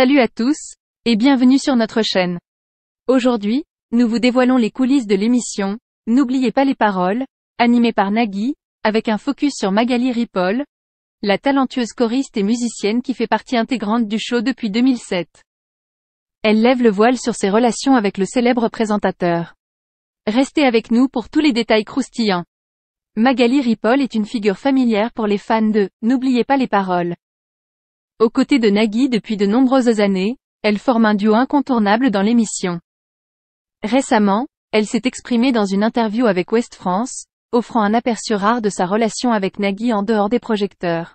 Salut à tous, et bienvenue sur notre chaîne. Aujourd'hui, nous vous dévoilons les coulisses de l'émission, N'oubliez pas les paroles, animée par Nagui, avec un focus sur Magali Ripoll, la talentueuse choriste et musicienne qui fait partie intégrante du show depuis 2007. Elle lève le voile sur ses relations avec le célèbre présentateur. Restez avec nous pour tous les détails croustillants. Magali Ripoll est une figure familière pour les fans de N'oubliez pas les paroles. Aux côtés de Nagui depuis de nombreuses années, elle forme un duo incontournable dans l'émission. Récemment, elle s'est exprimée dans une interview avec West France, offrant un aperçu rare de sa relation avec Nagui en dehors des projecteurs.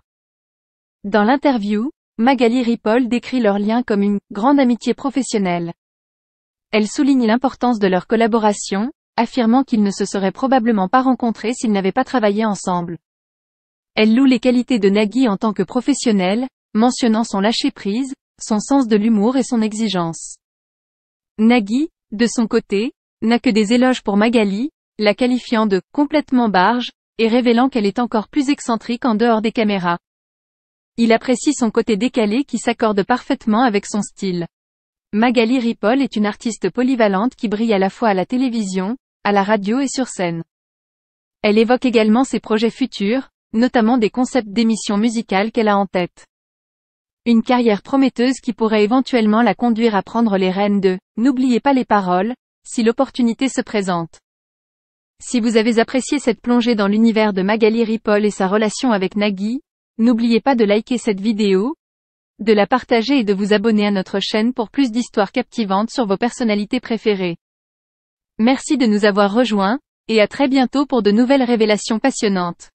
Dans l'interview, Magali Ripoll décrit leur lien comme une grande amitié professionnelle. Elle souligne l'importance de leur collaboration, affirmant qu'ils ne se seraient probablement pas rencontrés s'ils n'avaient pas travaillé ensemble. Elle loue les qualités de Nagui en tant que professionnel, mentionnant son lâcher-prise, son sens de l'humour et son exigence. Nagui, de son côté, n'a que des éloges pour Magali, la qualifiant de « complètement barge », et révélant qu'elle est encore plus excentrique en dehors des caméras. Il apprécie son côté décalé qui s'accorde parfaitement avec son style. Magali Ripoll est une artiste polyvalente qui brille à la fois à la télévision, à la radio et sur scène. Elle évoque également ses projets futurs, notamment des concepts d'émissions musicales qu'elle a en tête. Une carrière prometteuse qui pourrait éventuellement la conduire à prendre les rênes de « N'oubliez pas les paroles », si l'opportunité se présente. Si vous avez apprécié cette plongée dans l'univers de Magali Ripoll et sa relation avec Nagui, n'oubliez pas de liker cette vidéo, de la partager et de vous abonner à notre chaîne pour plus d'histoires captivantes sur vos personnalités préférées. Merci de nous avoir rejoints, et à très bientôt pour de nouvelles révélations passionnantes.